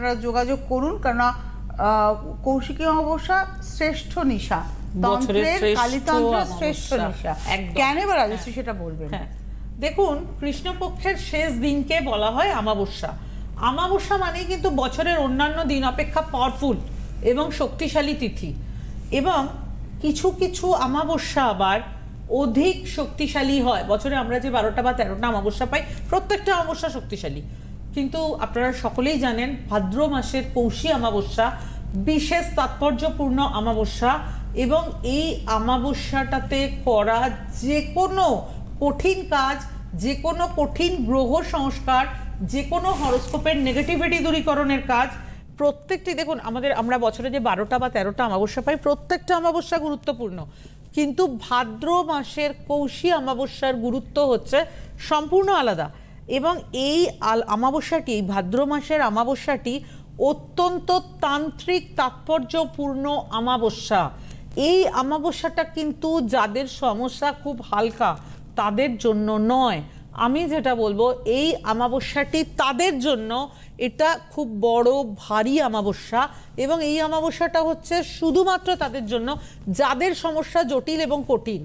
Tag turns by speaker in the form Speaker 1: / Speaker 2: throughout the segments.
Speaker 1: আপনারা যোগাযোগ করুন কেননা কৌশিকী অবসা শ্রেষ্ঠ নিশা হ্যাঁ। দেখুন কৃষ্ণপক্ষের শেষ দিনকে বলা হয় আমাবস্যা আমাবস্যা মানেই কিন্তু বছরের অন্যান্য দিন অপেক্ষা পাওয়ারফুল এবং শক্তিশালী তিথি এবং কিছু কিছু আমাবস্যা আবার অধিক শক্তিশালী হয় বছরে আমরা যে বারোটা বা তেরোটা আমাবস্যা পাই প্রত্যেকটা অমাবস্যা শক্তিশালী কিন্তু আপনারা সকলেই জানেন ভাদ্র মাসের পৌষী অমাবস্যা বিশেষ তাৎপর্যপূর্ণ অমাবস্যা এবং এই অমাবস্যাটাতে করা যে কোনো কঠিন কাজ যে কোনো কঠিন গ্রহ সংস্কার যে কোনো হরস্কোপের নেগেটিভিটি দূরীকরণের কাজ প্রত্যেকটি দেখুন আমাদের আমরা বছরে যে বারোটা বা তেরোটা অমাবস্যা পাই প্রত্যেকটা অমাবস্যা গুরুত্বপূর্ণ কিন্তু ভাদ্র মাসের কৌশি অমাবস্যার গুরুত্ব হচ্ছে সম্পূর্ণ আলাদা এবং এই আমাবস্যাটি ভাদ্র মাসের আমাবস্যাটি অত্যন্ত তান্ত্রিক তাৎপর্যপূর্ণ আমাবস্যা এই আমাবস্যাটা কিন্তু যাদের সমস্যা খুব হালকা তাদের জন্য নয় আমি যেটা বলবো এই আমাবস্যাটি তাদের জন্য এটা খুব বড় ভারী আমাবস্যা এবং এই আমাবস্যাটা হচ্ছে শুধুমাত্র তাদের জন্য যাদের সমস্যা জটিল এবং কঠিন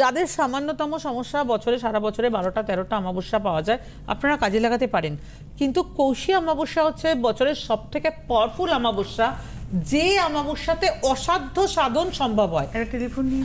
Speaker 1: যাদের সামান্যতম সমস্যা বছরে সারা বছরে বারোটা তেরোটা অমাবস্যা পাওয়া যায় আপনারা কাজে লাগাতে পারেন কিন্তু কৌশী অমাবস্যা হচ্ছে বছরের সব থেকে পাওয়ারফুল অমাবস্যা যে অমাবস্যাতে অসাধ্য সাধন সম্ভব হয় টেলিফোন